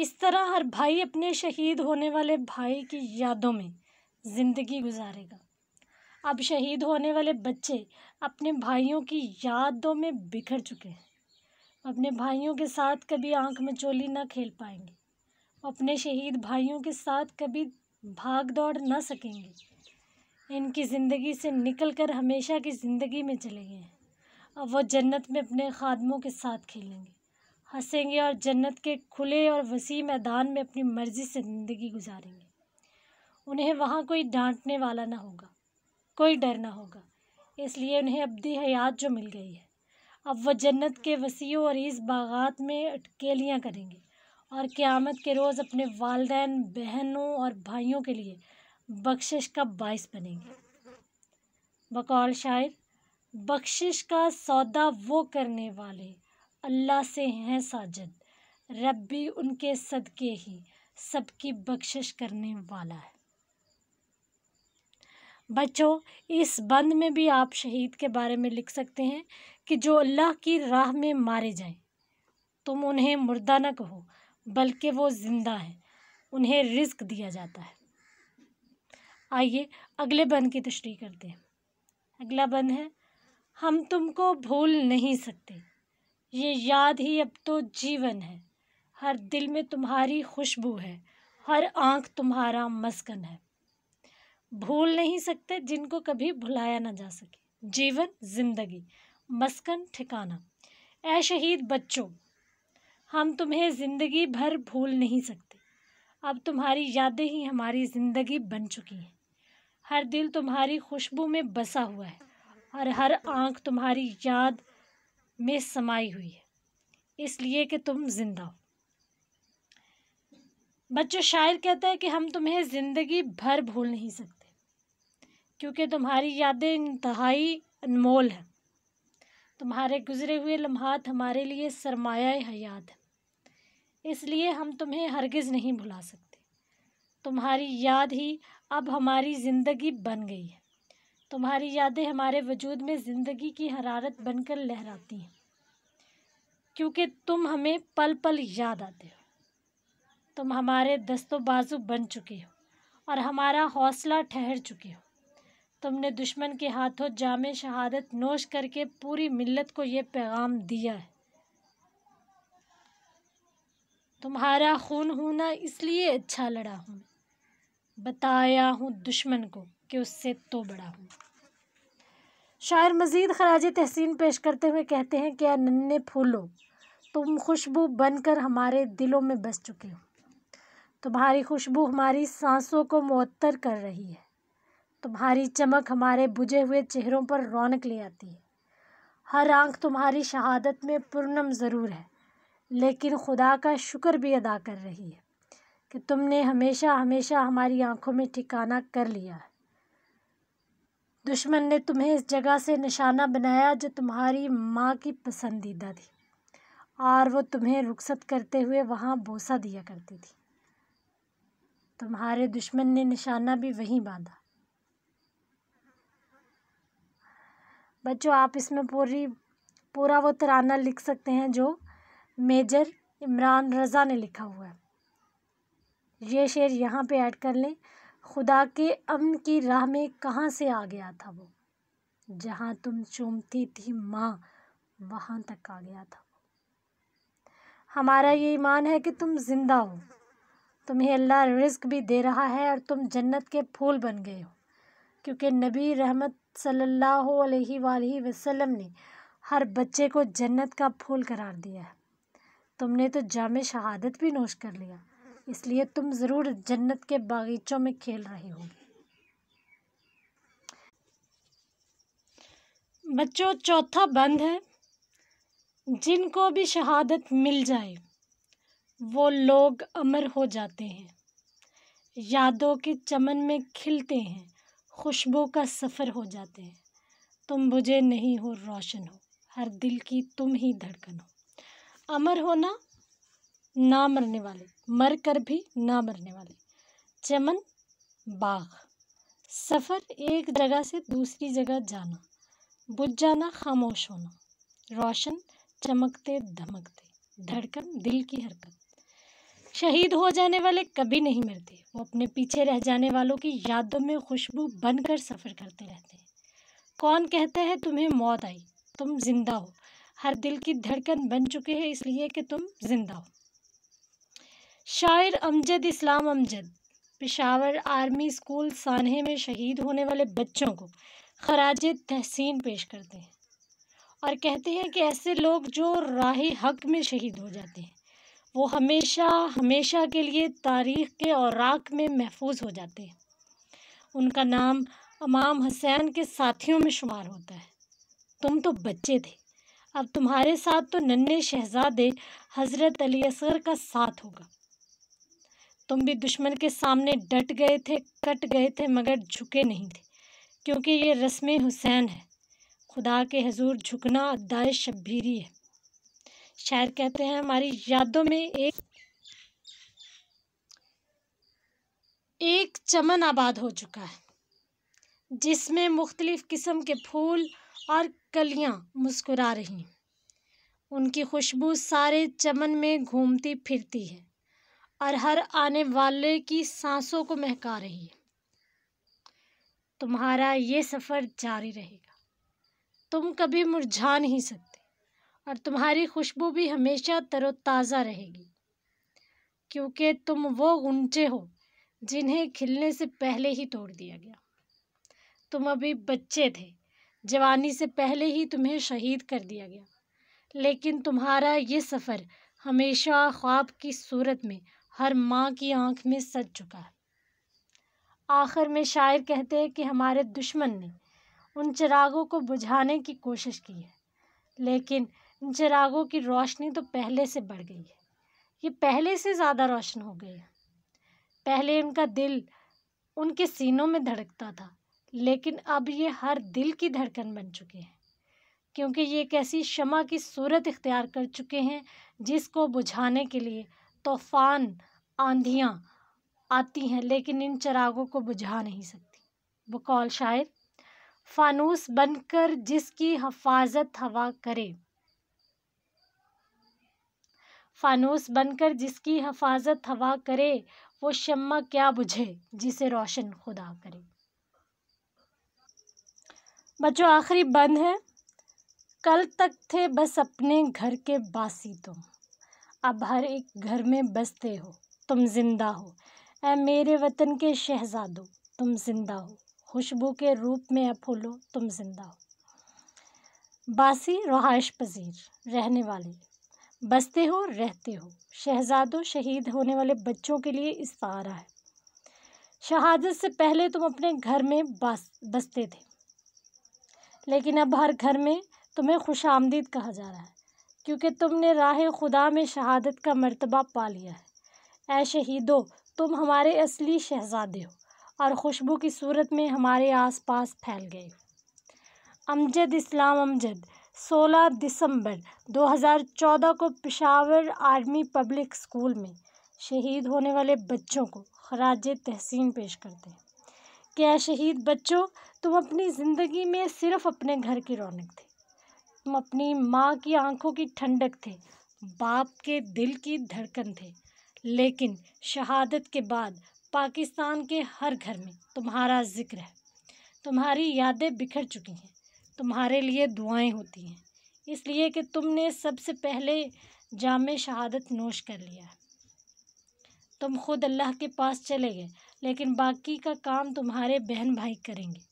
इस तरह हर भाई अपने शहीद होने वाले भाई की यादों में ज़िंदगी गुजारेगा अब शहीद होने वाले बच्चे अपने भाइयों की यादों में बिखर चुके हैं अपने भाइयों के साथ कभी आंख में चोली ना खेल पाएंगे अपने शहीद भाइयों के साथ कभी भाग दौड़ ना सकेंगे इनकी ज़िंदगी से निकल कर हमेशा की ज़िंदगी में चले गए हैं अब वो जन्नत में अपने खादमों के साथ खेलेंगे हंसेंगे और जन्नत के खुले और वसी मैदान में अपनी मर्ज़ी से ज़िंदगी गुजारेंगे उन्हें वहाँ कोई डांटने वाला ना होगा कोई डर ना होगा इसलिए उन्हें अबदी हयात जो मिल गई है अब वह जन्नत के वसीयों और इस बागात में अटकेलियाँ करेंगे और क़्यामत के रोज़ अपने वालदेन बहनों और भाइयों के लिए बख्शिश का बायस बनेंगे बकौल शायर बख्शिश का सौदा वो करने वाले अल्लाह से हैं साजद रब भी उनके सदके ही सबकी बख्शिश करने वाला है बच्चों इस बंद में भी आप शहीद के बारे में लिख सकते हैं कि जो अल्लाह की राह में मारे जाएं तुम उन्हें मुर्दा न कहो बल्कि वो ज़िंदा हैं उन्हें रिस्क दिया जाता है आइए अगले बंद की तश्री करते हैं अगला बंद है हम तुमको भूल नहीं सकते ये याद ही अब तो जीवन है हर दिल में तुम्हारी खुशबू है हर आँख तुम्हारा मस्कन है भूल नहीं सकते जिनको कभी भुलाया ना जा सके जीवन जिंदगी मस्कन ठिकाना ए शहीद बच्चों हम तुम्हें ज़िंदगी भर भूल नहीं सकते अब तुम्हारी यादें ही हमारी ज़िंदगी बन चुकी हैं हर दिल तुम्हारी खुशबू में बसा हुआ है और हर आँख तुम्हारी याद में समाई हुई है इसलिए कि तुम जिंदा हो बच्चों शायर कहता है कि हम तुम्हें ज़िंदगी भर भूल नहीं सकते क्योंकि तुम्हारी यादें इंतहाई अनमोल हैं तुम्हारे गुज़रे हुए लम्हात हमारे लिए सरमाया हयात है इसलिए हम तुम्हें हरगिज़ नहीं भुला सकते तुम्हारी याद ही अब हमारी ज़िंदगी बन गई है तुम्हारी यादें हमारे वजूद में ज़िंदगी की हरारत बनकर लहराती हैं क्योंकि तुम हमें पल पल याद आते हो तुम हमारे दस्तों बाजू बन चुके हो और हमारा हौसला ठहर चुके हो तुमने दुश्मन के हाथों जाम शहादत नोश करके पूरी मिल्लत को ये पैगाम दिया है तुम्हारा खून होना इसलिए अच्छा लड़ा हूँ बताया हूँ दुश्मन को कि उससे तो बड़ा हूँ शायर मज़ीद खराज तहसीन पेश करते हुए कहते हैं कि नन्हे फूलो तुम खुशबू बनकर हमारे दिलों में बस चुके हो तुम्हारी खुशबू हमारी सांसों को मअतर कर रही है तुम्हारी चमक हमारे बुझे हुए चेहरों पर रौनक ले आती है हर आंख तुम्हारी शहादत में पुरनम ज़रूर है लेकिन खुदा का शुक्र भी अदा कर रही है कि तुमने हमेशा हमेशा हमारी आंखों में ठिकाना कर लिया है दुश्मन ने तुम्हें इस जगह से निशाना बनाया जो तुम्हारी माँ की पसंदीदा थी और वो तुम्हें रुखसत करते हुए वहाँ बोसा दिया करती थी तुम्हारे दुश्मन ने निशाना भी वहीं बांधा बच्चों आप इसमें पूरी पूरा वो तराना लिख सकते हैं जो मेजर इमरान रज़ा ने लिखा हुआ है ये शेर यहाँ पे ऐड कर लें खुदा के अमन की राह में कहाँ से आ गया था वो जहाँ तुम चूमती थी माँ वहाँ तक आ गया था वो हमारा ये ईमान है कि तुम ज़िंदा हो तुम्हें अल्लाह रिस्क भी दे रहा है और तुम जन्नत के फूल बन गए हो क्योंकि नबी रहमत सल्लल्लाहु अलैहि वसल्लम ने हर बच्चे को जन्नत का फूल करार दिया है तुमने तो जाम शहादत भी नोश कर लिया इसलिए तुम ज़रूर जन्नत के बागीचों में खेल रहे हो बच्चों चौथा बंद है जिनको भी शहादत मिल जाए वो लोग अमर हो जाते हैं यादों के चमन में खिलते हैं खुशबू का सफ़र हो जाते हैं तुम बुझे नहीं हो रोशन हो हर दिल की तुम ही धड़कन हो अमर होना ना मरने वाले मर कर भी ना मरने वाले चमन बाघ सफ़र एक जगह से दूसरी जगह जाना बुझ जाना खामोश होना रोशन चमकते धमकते धड़कन दिल की हरकत शहीद हो जाने वाले कभी नहीं मरते वो अपने पीछे रह जाने वालों की यादों में खुशबू बनकर सफ़र करते रहते हैं कौन कहता है तुम्हें मौत आई तुम जिंदा हो हर दिल की धड़कन बन चुके हैं इसलिए कि तुम जिंदा हो शायर अमजद इस्लाम अमजद पेशावर आर्मी स्कूल सानहे में शहीद होने वाले बच्चों को खराज तहसीन पेश करते हैं और कहते हैं कि ऐसे लोग जो राह हक में शहीद हो जाते हैं वो हमेशा हमेशा के लिए तारीख के और राख में महफूज हो जाते हैं उनका नाम अमाम हसैन के साथियों में शुमार होता है तुम तो बच्चे थे अब तुम्हारे साथ तो नन्हे शहजादे हज़रत अली असर का साथ होगा तुम भी दुश्मन के सामने डट गए थे कट गए थे मगर झुके नहीं थे क्योंकि ये रस्म हुसैन है खुदा के हजूर झुकना अदाय शब्बीरी है शायर कहते हैं हमारी यादों में एक एक चमन आबाद हो चुका है जिसमें मुख्तलिफ़ किस्म के फूल और कलियां मुस्कुरा रही हैं उनकी खुशबू सारे चमन में घूमती फिरती है और हर आने वाले की सांसों को महका रही है तुम्हारा ये सफ़र जारी रहेगा तुम कभी मुरझा नहीं सकते और तुम्हारी खुशबू भी हमेशा तरोताज़ा रहेगी क्योंकि तुम वो गुंचे हो जिन्हें खिलने से पहले ही तोड़ दिया गया तुम अभी बच्चे थे जवानी से पहले ही तुम्हें शहीद कर दिया गया लेकिन तुम्हारा ये सफ़र हमेशा ख्वाब की सूरत में हर माँ की आंख में सज चुका है आखिर में शायर कहते हैं कि हमारे दुश्मन ने उन चिरागों को बुझाने की कोशिश की है लेकिन इन चिरागों की रोशनी तो पहले से बढ़ गई है ये पहले से ज़्यादा रोशन हो गए हैं पहले उनका दिल उनके सीनों में धड़कता था लेकिन अब ये हर दिल की धड़कन बन चुके हैं क्योंकि ये एक ऐसी क्षमा की सूरत इख्तियार कर चुके हैं जिसको बुझाने के लिए तूफ़ान आंधियाँ आती हैं लेकिन इन चिरागों को बुझा नहीं सकती बकौल शायर फानूस बनकर जिसकी हफाजत हवा करे फानूस बनकर जिसकी हफाजत हवा करे वो शम्मा क्या बुझे जिसे रोशन खुदा करे बच्चों आखिरी बंद है कल तक थे बस अपने घर के बासी तुम अब हर एक घर में बसते हो तुम ज़िंदा हो ऐ मेरे वतन के शहज़ादो तुम ज़िंदा हो खुशबू के रूप में अ फूलो तुम ज़िंदा हो बासी रहाइश पजीर रहने वाले बसते हो रहते हो शहजादों शहीद होने वाले बच्चों के लिए इस तारा है शहादत से पहले तुम अपने घर में बस बसते थे लेकिन अब हर घर में तुम्हें खुश आमदीद कहा जा रहा है क्योंकि तुमने राह खुदा में शहादत का मर्तबा पा लिया है ए शहीदो तुम हमारे असली शहजादे हो और खुशबू की सूरत में हमारे आसपास फैल गए अमजद इस्लाम अमजद 16 दिसंबर 2014 को पिशावर आर्मी पब्लिक स्कूल में शहीद होने वाले बच्चों को खराज तहसीन पेश करते हैं क्या शहीद बच्चों तुम अपनी ज़िंदगी में सिर्फ अपने घर की रौनक थे तुम अपनी माँ की आंखों की ठंडक थे बाप के दिल की धड़कन थे लेकिन शहादत के बाद पाकिस्तान के हर घर में तुम्हारा जिक्र है तुम्हारी यादें बिखर चुकी हैं तुम्हारे लिए दुआएं होती हैं इसलिए कि तुमने सबसे पहले जाम शहादत नोश कर लिया तुम खुद अल्लाह के पास चले गए लेकिन बाकी का काम तुम्हारे बहन भाई करेंगे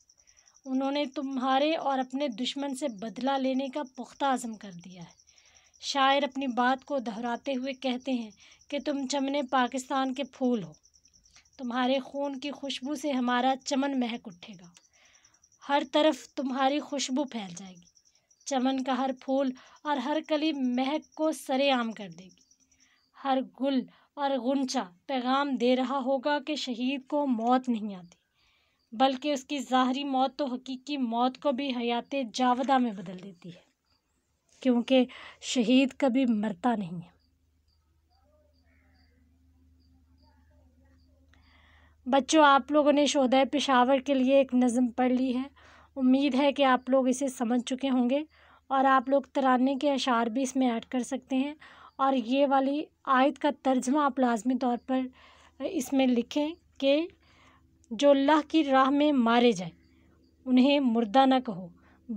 उन्होंने तुम्हारे और अपने दुश्मन से बदला लेने का पुख्ता आज़म कर दिया है शायर अपनी बात को दोहराते हुए कहते हैं कि तुम चमने पाकिस्तान के फूल हो तुम्हारे खून की खुशबू से हमारा चमन महक उठेगा हर तरफ तुम्हारी खुशबू फैल जाएगी चमन का हर फूल और हर कली महक को सरेआम कर देगी हर गुल और गुंचा पैगाम दे रहा होगा कि शहीद को मौत नहीं आती बल्कि उसकी ज़ाहरी मौत तो हकीकी मौत को भी हयात जावदा में बदल देती है क्योंकि शहीद कभी मरता नहीं है बच्चों आप लोगों ने शोधा पेशावर के लिए एक नज़म पढ़ ली है उम्मीद है कि आप लोग इसे समझ चुके होंगे और आप लोग तराने के अशार भी इसमें ऐड कर सकते हैं और ये वाली आयत का तर्जमा आप लाजमी तौर पर इसमें लिखें कि जो अल्लाह की राह में मारे जाए उन्हें मुर्दा न कहो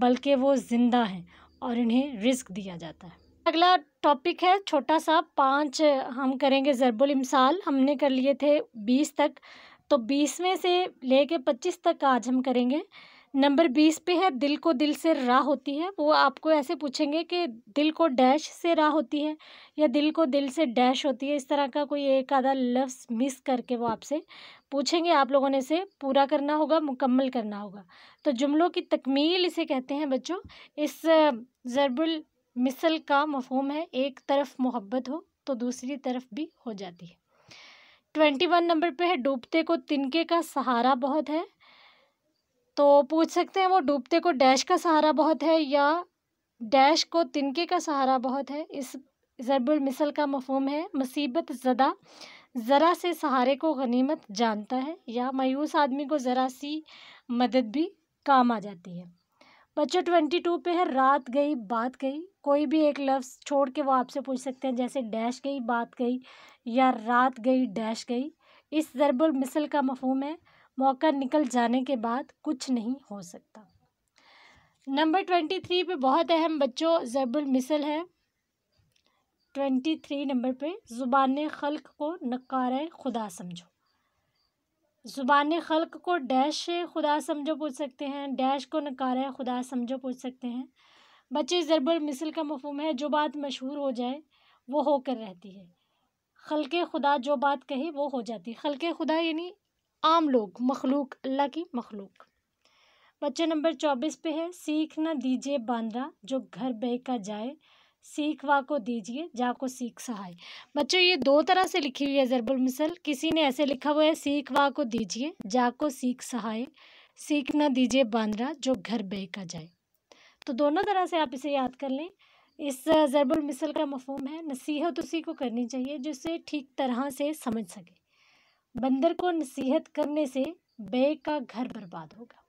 बल्कि वो ज़िंदा हैं और इन्हें रिस्क दिया जाता है अगला टॉपिक है छोटा सा पांच हम करेंगे ज़रबुल इमसाल हमने कर लिए थे बीस तक तो बीसवें से ले कर पच्चीस तक आज हम करेंगे नंबर बीस पे है दिल को दिल से राह होती है वो आपको ऐसे पूछेंगे कि दिल को डैश से राह होती है या दिल को दिल से डैश होती है इस तरह का कोई एक आधा लफ्ज़ मिस करके वो आपसे पूछेंगे आप लोगों ने इसे पूरा करना होगा मुकम्मल करना होगा तो जुमलों की तकमील इसे कहते हैं बच्चों इस ज़रबुल मिसल का मफहम है एक तरफ मोहब्बत हो तो दूसरी तरफ भी हो जाती है ट्वेंटी वन नंबर पे है डूबते को तिनके का सहारा बहुत है तो पूछ सकते हैं वो डूबते को डैश का सहारा बहुत है या डैश को तिनके का सहारा बहुत है इस ज़रबुल मिसल का मफहम है मुसीबत ज़दा ज़रा से सहारे को गनीमत जानता है या मायूस आदमी को ज़रा सी मदद भी काम आ जाती है बच्चों ट्वेंटी टू पे है रात गई बात गई कोई भी एक लफ्ज़ छोड़ के वो आपसे पूछ सकते हैं जैसे डैश गई बात गई या रात गई डैश गई इस ज़रबुल मिसल का मफहम है मौका निकल जाने के बाद कुछ नहीं हो सकता नंबर ट्वेंटी थ्री पर बहुत अहम बच्चों ज़रबुल मिसल है ट्वेंटी थ्री नंबर पे ज़ुबान खल्क को नकार खुदा समझो ज़ुबान खल्क को डैश खुदा समझो पूछ सकते हैं डैश को नकार खुदा समझो पूछ सकते हैं बच्चे ज़रबुलमिसल मिसल का मफहम है जो बात मशहूर हो जाए वो होकर रहती है खलक खुदा जो बात कहे वो हो जाती है खलक खुदा यानी आम लोग मखलूक अल्लाह की मखलूक बच्चे नंबर चौबीस पे है सीख ना दीजिए बांद्रा जो घर बह का जाए सीख वा को दीजिए जा को सीख सहाय बच्चों ये दो तरह से लिखी हुई है जरबुल मिसल किसी ने ऐसे लिखा हुआ है सीख वा को दीजिए जा को सीख सहाय सीख ना दीजिए बांद्रा जो घर बेका जाए तो दोनों तरह से आप इसे याद कर लें इस जरबुल मिसल का मफहम है नसीहत उसी को करनी चाहिए जिसे ठीक तरह से समझ सके बंदर को नसीहत करने से बे का घर बर्बाद होगा